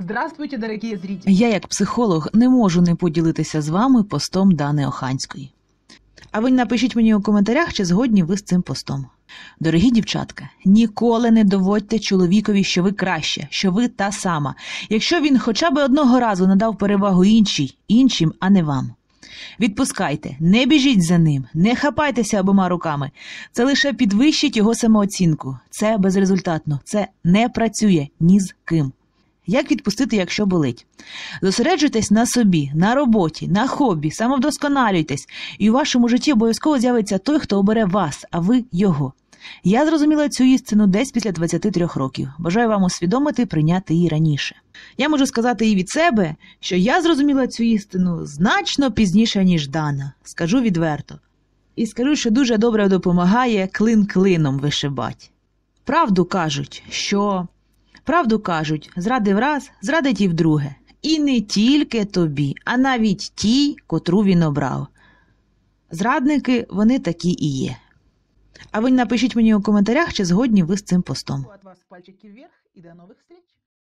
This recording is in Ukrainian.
Здравствуйте, дорогі зрителі! Я, як психолог, не можу не поділитися з вами постом Дани Оханської. А ви напишіть мені у коментарях, чи згодні ви з цим постом. Дорогі дівчатка, ніколи не доводьте чоловікові, що ви краще, що ви та сама, якщо він хоча б одного разу надав перевагу іншій, іншим, а не вам. Відпускайте, не біжіть за ним, не хапайтеся обома руками. Це лише підвищить його самооцінку. Це безрезультатно, це не працює ні з ким. Як відпустити, якщо болить? Зосереджуйтесь на собі, на роботі, на хобі, самовдосконалюйтесь, і у вашому житті обов'язково з'явиться той, хто обере вас, а ви його. Я зрозуміла цю істину десь після 23 років. Бажаю вам усвідомити, прийняти її раніше. Я можу сказати і від себе, що я зрозуміла цю істину значно пізніше, ніж дана, скажу відверто. І скажу, що дуже добре допомагає клин клином вишибать. Правду кажуть, що Правду кажуть, зрадив раз, зрадить і вдруге. І не тільки тобі, а навіть тій, котру він обрав. Зрадники вони такі і є. А ви напишіть мені у коментарях, чи згодні ви з цим постом.